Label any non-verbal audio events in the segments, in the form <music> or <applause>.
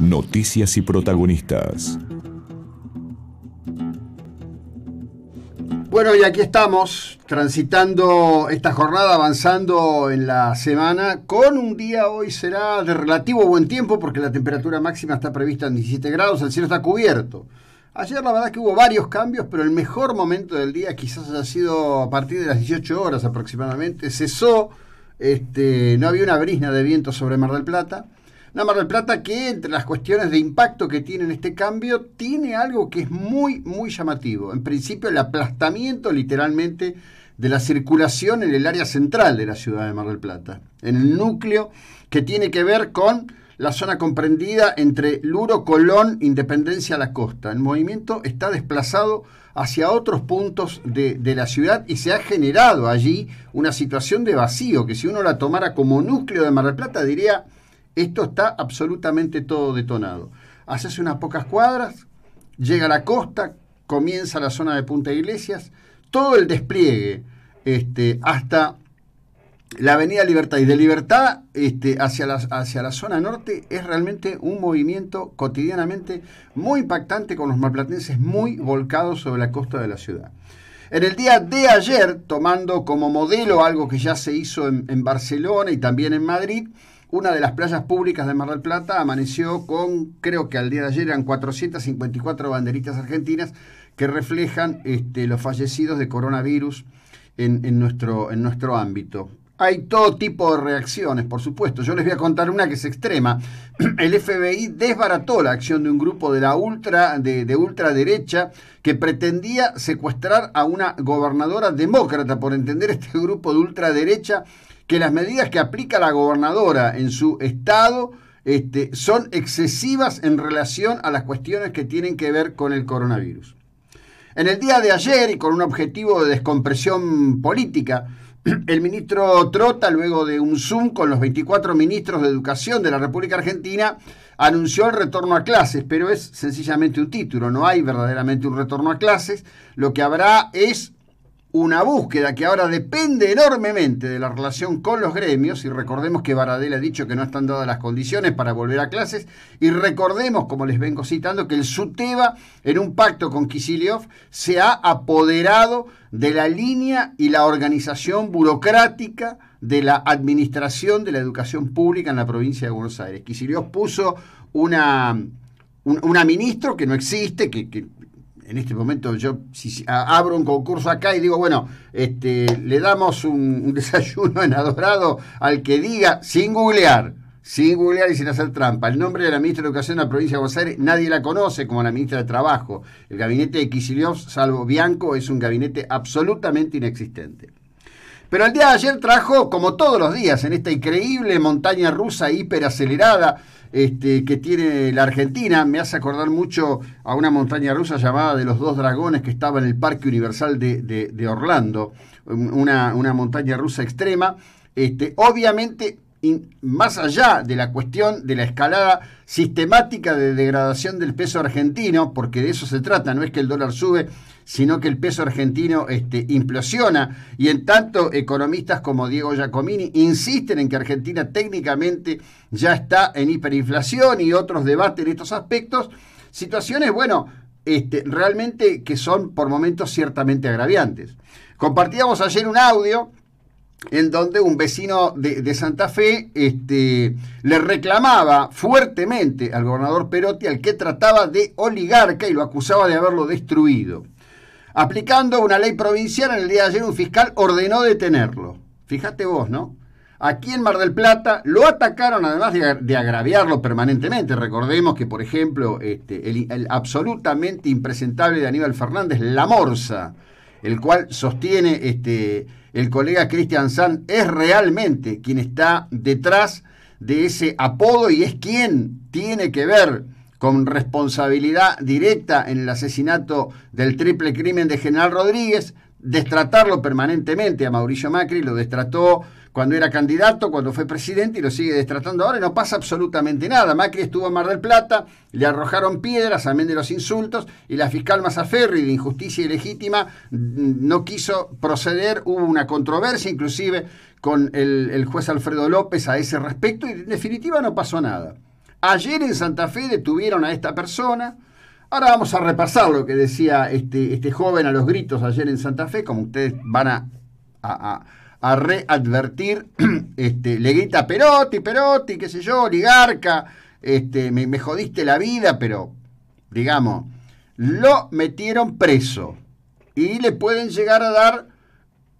Noticias y protagonistas. Bueno, y aquí estamos, transitando esta jornada, avanzando en la semana, con un día hoy será de relativo buen tiempo, porque la temperatura máxima está prevista en 17 grados, el cielo está cubierto. Ayer la verdad que hubo varios cambios, pero el mejor momento del día quizás haya sido a partir de las 18 horas aproximadamente. Cesó, este, no había una brisna de viento sobre Mar del Plata una Mar del Plata que entre las cuestiones de impacto que tiene este cambio tiene algo que es muy, muy llamativo. En principio el aplastamiento literalmente de la circulación en el área central de la ciudad de Mar del Plata, en el núcleo que tiene que ver con la zona comprendida entre Luro, Colón, Independencia, la costa. El movimiento está desplazado hacia otros puntos de, de, la ciudad y se ha generado allí una situación de vacío que si uno la tomara como núcleo de Mar del Plata diría esto está absolutamente todo detonado. Haces unas pocas cuadras, llega a la costa, comienza la zona de Punta Iglesias, todo el despliegue este, hasta la Avenida Libertad y de Libertad este, hacia, la, hacia la zona norte es realmente un movimiento cotidianamente muy impactante con los malplatenses muy volcados sobre la costa de la ciudad. En el día de ayer, tomando como modelo algo que ya se hizo en Barcelona y también en Madrid, una de las playas públicas de Mar del Plata amaneció con, creo que al día de ayer eran 454 banderitas argentinas que reflejan este, los fallecidos de coronavirus en, nuestro, en nuestro ámbito. Hay todo tipo de reacciones, por supuesto. Yo les voy a contar una que es extrema. <clears throat> El FBI desbarató la acción de un grupo de la ultra, de, de ultraderecha que pretendía secuestrar a una gobernadora demócrata, por entender este grupo de ultraderecha que las medidas que aplica la gobernadora en su estado este, son excesivas en relación a las cuestiones que tienen que ver con el coronavirus. En el día de ayer, y con un objetivo de descompresión política, <clears throat> el ministro Trota, luego de un Zoom con los 24 ministros de Educación de la República Argentina, anunció el retorno a clases, pero es sencillamente un título, no hay verdaderamente un retorno a clases, lo que habrá es una búsqueda que ahora depende enormemente de la relación con los gremios, y recordemos que Baradel ha dicho que no están dadas las condiciones para volver a clases, y recordemos, como les vengo citando, que el SUTEBA, en un pacto con Kisiliov, se ha apoderado de la línea y la organización burocrática de la administración de la educación pública en la provincia de Buenos Aires. Kisiliov puso una un, ministro que no existe, que, en este momento yo si, abro un concurso acá y digo, bueno, este, le damos un, <laughs> desayuno en Adorado al que diga, sin googlear, sin googlear y sin hacer trampa. El nombre de la ministra de Educación de la provincia de Buenos Aires nadie la conoce como la ministra de Trabajo. El gabinete de Kicillof, salvo Bianco, es un gabinete absolutamente inexistente. Pero el día de ayer trajo, como todos los días, en esta increíble montaña rusa hiperacelerada este, que tiene la Argentina, me hace acordar mucho a una montaña rusa llamada de los dos dragones que estaba en el Parque Universal de, Orlando, una, una, montaña rusa extrema. Este, obviamente más allá de la cuestión de la escalada sistemática de degradación del peso argentino, porque de eso se trata, no es que el dólar sube sino que el peso argentino este, implosiona. Y en tanto, economistas como Diego Giacomini insisten en que Argentina técnicamente ya está en hiperinflación y otros debaten estos aspectos. Situaciones, bueno, este, realmente que son por momentos ciertamente agraviantes. Compartíamos ayer un audio en donde un vecino de, Santa Fe este, le reclamaba fuertemente al gobernador Perotti al que trataba de oligarca y lo acusaba de haberlo destruido. Aplicando una ley provincial, en el día de ayer un fiscal ordenó detenerlo. Fíjate vos, ¿no? Aquí en Mar del Plata lo atacaron, además de, agraviarlo permanentemente. Recordemos que, por ejemplo, este, el, absolutamente impresentable de Aníbal Fernández, La Morsa, el cual sostiene este, el colega Cristian San, es realmente quien está detrás de ese apodo y es quien tiene que ver con responsabilidad directa en el asesinato del triple crimen de General Rodríguez, destratarlo permanentemente a Mauricio Macri, lo destrató cuando era candidato, cuando fue presidente y lo sigue destratando ahora y no pasa absolutamente nada. Macri estuvo a Mar del Plata, le arrojaron piedras, amén de los insultos, y la fiscal Mazaferri, de injusticia ilegítima, no quiso proceder, hubo una controversia inclusive con el, el juez Alfredo López a ese respecto y en definitiva no pasó nada. Ayer en Santa Fe detuvieron a esta persona. Ahora vamos a repasar lo que decía este, este joven a los gritos ayer en Santa Fe, como ustedes van a, a, readvertir, <clears throat> este, le grita Perotti, Perotti, qué sé yo, oligarca, este, me, me jodiste la vida, pero digamos, lo metieron preso y le pueden llegar a dar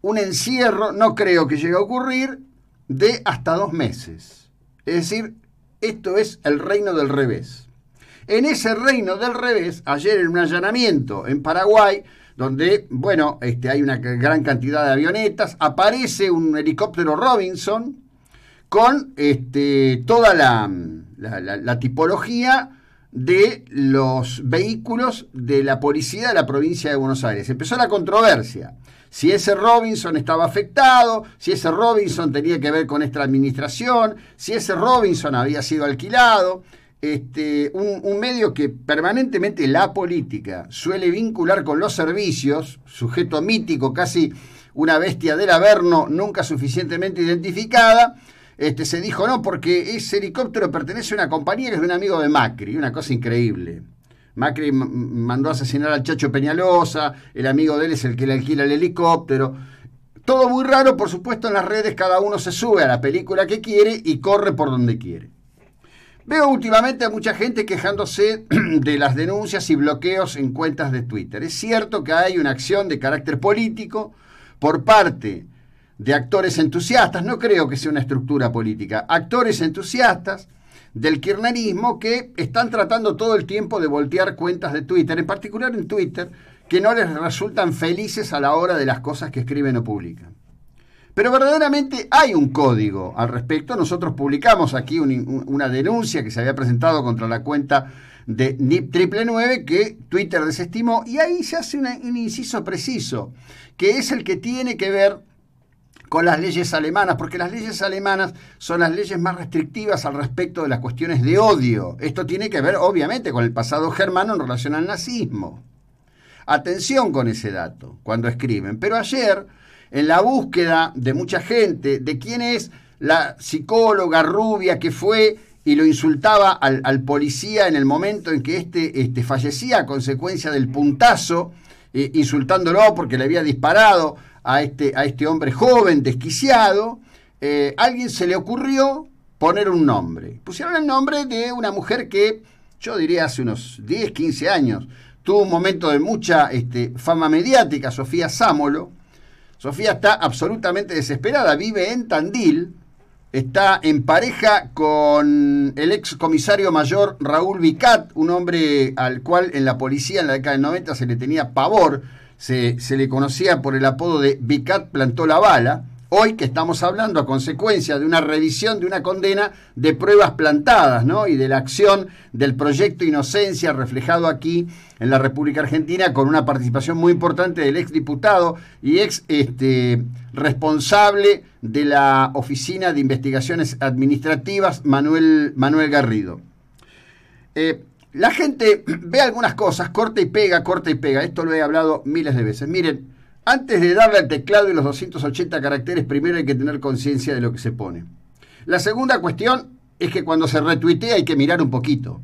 un encierro, no creo que llegue a ocurrir, de hasta dos meses. Es decir, esto es el reino del revés. En ese reino del revés, ayer en un allanamiento en Paraguay, donde, bueno, este, hay una gran cantidad de avionetas, aparece un helicóptero Robinson con este, toda la tipología de los vehículos de la policía de la provincia de Buenos Aires. Empezó la controversia si ese Robinson estaba afectado, si ese Robinson tenía que ver con esta administración, si ese Robinson había sido alquilado. Este, un, medio que permanentemente la política suele vincular con los servicios, sujeto mítico, casi una bestia del Averno, nunca suficientemente identificada, este, se dijo no, porque ese helicóptero pertenece a una compañía que es de un amigo de Macri, una cosa increíble. Macri mandó a asesinar al Chacho Peñalosa, el amigo de él es el que le alquila el helicóptero. Todo muy raro, por supuesto, en las redes cada uno se sube a la película que quiere y corre por donde quiere. Veo últimamente a mucha gente quejándose <clears throat> de las denuncias y bloqueos en cuentas de Twitter. Es cierto que hay una acción de carácter político por parte de actores entusiastas, no creo que sea una estructura política, actores entusiastas del kirchnerismo que están tratando todo el tiempo de voltear cuentas de Twitter, en particular en Twitter, que no les resultan felices a la hora de las cosas que escriben o publican. Pero verdaderamente hay un código al respecto. Nosotros publicamos aquí una denuncia que se había presentado contra la cuenta de NIP 999 que Twitter desestimó y ahí se hace un inciso preciso, que es el que tiene que ver con las leyes alemanas, porque las leyes alemanas son las leyes más restrictivas al respecto de las cuestiones de odio. Esto tiene que ver, obviamente, con el pasado germano en relación al nazismo. Atención con ese dato cuando escriben. Pero ayer, en la búsqueda de mucha gente de quién es la psicóloga rubia que fue y lo insultaba al, policía en el momento en que éste este, fallecía a consecuencia del puntazo, eh, insultándolo porque le había disparado a este, a este hombre joven, desquiciado, eh, alguien se le ocurrió poner un nombre. Pusieron el nombre de una mujer que, yo diría, hace unos 10, 15 años, tuvo un momento de mucha este, fama mediática, Sofía Sámolo. Sofía está absolutamente desesperada, vive en Tandil, está en pareja con el ex comisario mayor Raúl Vicat, un hombre al cual en la policía en la década del 90 se le tenía pavor se, le conocía por el apodo de Vicat plantó la bala, hoy que estamos hablando a consecuencia de una revisión de una condena de pruebas plantadas ¿no? y de la acción del proyecto Inocencia reflejado aquí en la República Argentina con una participación muy importante del ex diputado y ex este, responsable de la Oficina de Investigaciones Administrativas, Manuel, Manuel Garrido. Eh, la gente <clears throat> ve algunas cosas, corta y pega, corta y pega. Esto lo he hablado miles de veces. Miren, antes de darle al teclado y los 280 caracteres, primero hay que tener conciencia de lo que se pone. La segunda cuestión es que cuando se retuitea hay que mirar un poquito.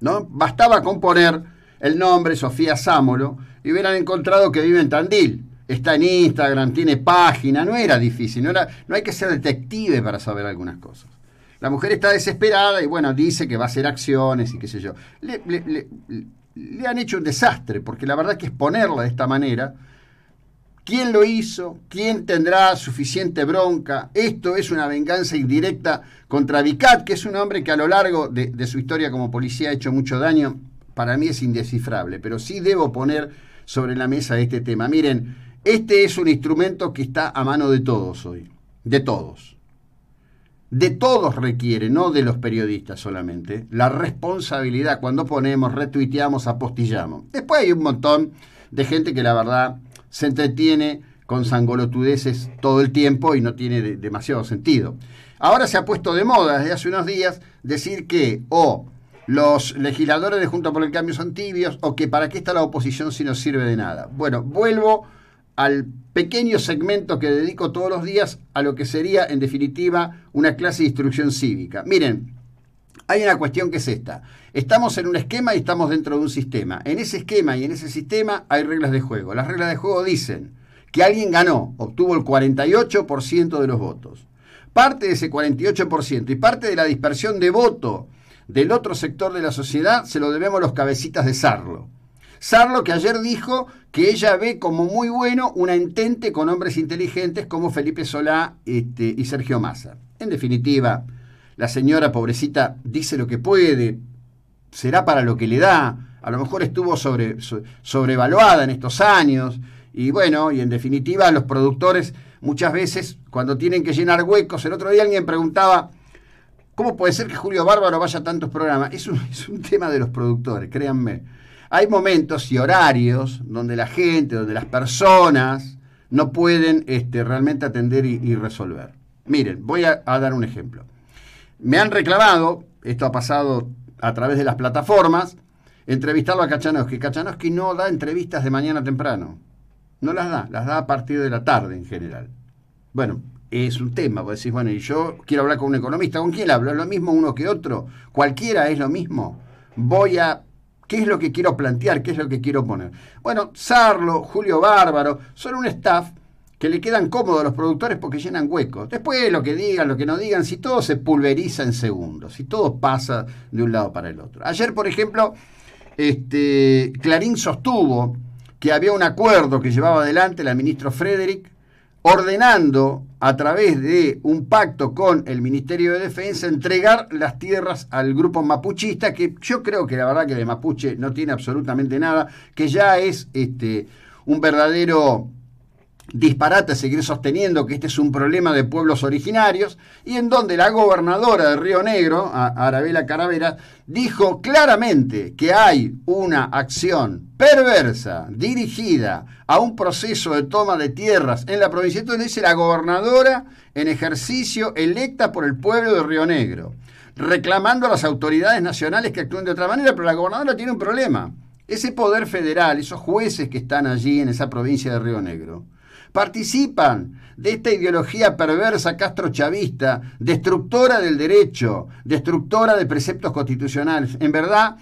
¿no? Bastaba con poner el nombre Sofía Sámolo y hubieran encontrado que vive en Tandil. Está en Instagram, tiene página, no era difícil, era, no hay que ser detective para saber algunas cosas. La mujer está desesperada y bueno, dice que va a hacer acciones y qué sé yo. Le, han hecho un desastre, porque la verdad es que exponerla de esta manera, ¿quién lo hizo? ¿Quién tendrá suficiente bronca? Esto es una venganza indirecta contra Vicat, que es un hombre que a lo largo de, de su historia como policía ha hecho mucho daño. Para mí es indescifrable, pero sí debo poner sobre la mesa este tema. Miren, este es un instrumento que está a mano de todos hoy, de todos de todos requiere, no de los periodistas solamente, la responsabilidad cuando ponemos, retuiteamos, apostillamos. Después hay un montón de gente que la verdad se entretiene con sangolotudeses todo el tiempo y no tiene demasiado sentido. Ahora se ha puesto de moda desde hace unos días decir que o los legisladores de Junta por el Cambio son tibios o que para qué está la oposición si no sirve de nada. Bueno, vuelvo al pequeño segmento que dedico todos los días a lo que sería, en definitiva, una clase de instrucción cívica. Miren, hay una cuestión que es esta. Estamos en un esquema y estamos dentro de un sistema. En ese esquema y en ese sistema hay reglas de juego. Las reglas de juego dicen que alguien ganó, obtuvo el 48% de los votos. Parte de ese 48% y parte de la dispersión de voto del otro sector de la sociedad se lo debemos a los cabecitas de Sarlo. Sarlo que ayer dijo que ella ve como muy bueno una entente con hombres inteligentes como Felipe Solá este, y Sergio Massa. En definitiva, la señora pobrecita dice lo que puede, será para lo que le da, a lo mejor estuvo sobre, sobrevaluada en estos años, y bueno, y en definitiva los productores muchas veces cuando tienen que llenar huecos, el otro día alguien preguntaba, ¿cómo puede ser que Julio Bárbaro vaya a tantos programas? Es un, es un tema de los productores, créanme hay momentos y horarios donde la gente, donde las personas no pueden este, realmente atender y, resolver. Miren, voy a, dar un ejemplo. Me han reclamado, esto ha pasado a través de las plataformas, entrevistarlo a Kachanowski. Kachanowski no da entrevistas de mañana temprano. No las da, las da a partir de la tarde en general. Bueno, es un tema. Vos decís, bueno, y yo quiero hablar con un economista. ¿Con quién hablo? ¿Es lo mismo uno que otro? ¿Cualquiera es lo mismo? Voy a ¿Qué es lo que quiero plantear? ¿Qué es lo que quiero poner? Bueno, Sarlo, Julio Bárbaro, son un staff que le quedan cómodos a los productores porque llenan huecos. Después lo que digan, lo que no digan, si todo se pulveriza en segundos, si todo pasa de un lado para el otro. Ayer, por ejemplo, este, Clarín sostuvo que había un acuerdo que llevaba adelante la ministra Frederick ordenando a través de un pacto con el Ministerio de Defensa entregar las tierras al grupo mapuchista, que yo creo que la verdad que de mapuche no tiene absolutamente nada, que ya es este, un verdadero disparate seguir sosteniendo que este es un problema de pueblos originarios y en donde la gobernadora de Río Negro, Arabela Caravera, dijo claramente que hay una acción perversa dirigida a un proceso de toma de tierras en la provincia. Entonces dice la gobernadora en ejercicio electa por el pueblo de Río Negro, reclamando a las autoridades nacionales que actúen de otra manera, pero la gobernadora tiene un problema. Ese poder federal, esos jueces que están allí en esa provincia de Río Negro, participan de esta ideología perversa castrochavista, destructora del derecho, destructora de preceptos constitucionales. En verdad,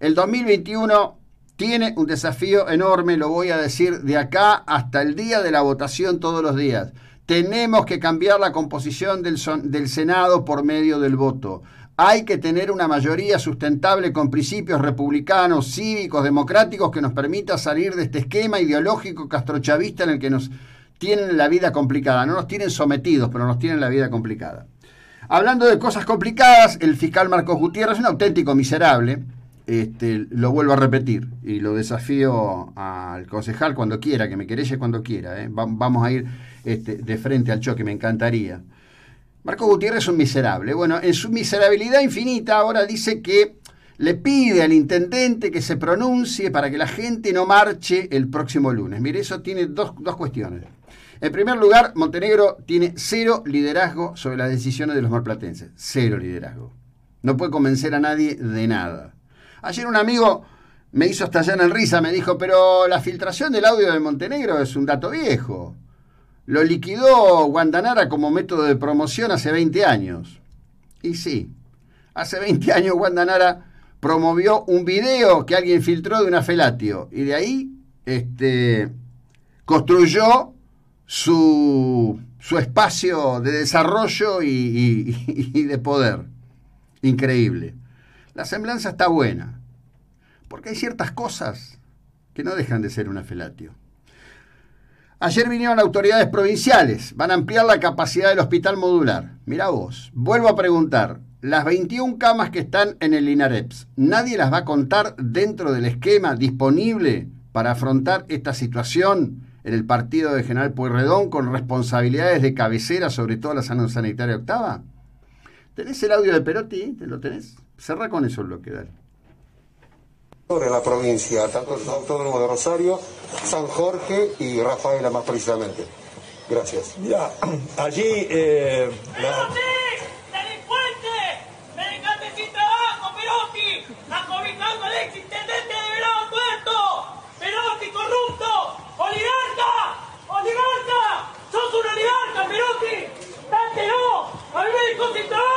el 2021 tiene un desafío enorme, lo voy a decir de acá hasta el día de la votación todos los días. Tenemos que cambiar la composición del, del Senado por medio del voto. Hay que tener una mayoría sustentable con principios republicanos, cívicos, democráticos que nos permita salir de este esquema ideológico castrochavista en el que nos tienen la vida complicada. No nos tienen sometidos, pero nos tienen la vida complicada. Hablando de cosas complicadas, el fiscal Marcos Gutiérrez es un auténtico miserable. Este, lo vuelvo a repetir y lo desafío al concejal cuando quiera, que me querelle cuando quiera. ¿eh? vamos a ir este, de frente al choque, me encantaría. Marco Gutiérrez es un miserable. Bueno, en su miserabilidad infinita ahora dice que le pide al intendente que se pronuncie para que la gente no marche el próximo lunes. Mire, eso tiene dos, dos cuestiones. En primer lugar, Montenegro tiene cero liderazgo sobre las decisiones de los marplatenses. Cero liderazgo. No puede convencer a nadie de nada. Ayer un amigo me hizo estallar en risa, me dijo, pero la filtración del audio de Montenegro es un dato viejo. Lo liquidó Guandanara como método de promoción hace 20 años. Y sí, hace 20 años Guandanara promovió un video que alguien filtró de una felatio. Y de ahí este, construyó su, su espacio de desarrollo y, y de poder. Increíble. La semblanza está buena. Porque hay ciertas cosas que no dejan de ser una felatio. Ayer vinieron autoridades provinciales, van a ampliar la capacidad del hospital modular. Mirá vos, vuelvo a preguntar, las 21 camas que están en el INAREPS, ¿nadie las va a contar dentro del esquema disponible para afrontar esta situación en el partido de General Pueyrredón con responsabilidades de cabecera, sobre todo la sanidad sanitaria octava? ¿Tenés el audio de Perotti? ¿Te lo tenés? Cerra con eso el bloque, dale en la provincia, tanto los autónomos de Rosario, San Jorge y Rafaela más precisamente. Gracias. Mira, allí. ¡Pero sí! ¡Delincuente! ¡Medicante sin trabajo, Perotti! ¡La ha al ex-intendente de Verado Tuerto! ¡Perotti, corrupto! ¡Oligarca! ¡Oligarca! ¡Sos un oligarca, Perotti! ¡Dátelo! ¡Madicante sin trabajo!